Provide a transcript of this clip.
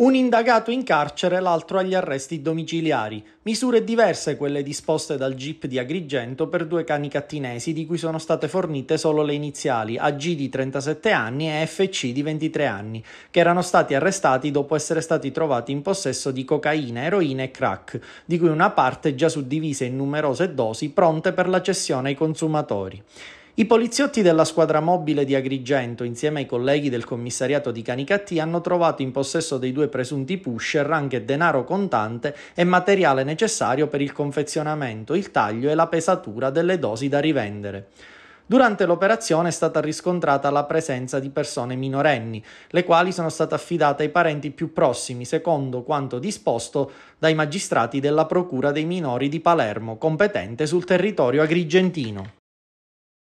Un indagato in carcere, l'altro agli arresti domiciliari. Misure diverse quelle disposte dal GIP di Agrigento per due cani cattinesi di cui sono state fornite solo le iniziali AG di 37 anni e FC di 23 anni, che erano stati arrestati dopo essere stati trovati in possesso di cocaina, eroina e crack, di cui una parte già suddivisa in numerose dosi pronte per la cessione ai consumatori. I poliziotti della squadra mobile di Agrigento, insieme ai colleghi del commissariato di Canicattì, hanno trovato in possesso dei due presunti pusher anche denaro contante e materiale necessario per il confezionamento, il taglio e la pesatura delle dosi da rivendere. Durante l'operazione è stata riscontrata la presenza di persone minorenni, le quali sono state affidate ai parenti più prossimi, secondo quanto disposto dai magistrati della Procura dei minori di Palermo, competente sul territorio agrigentino.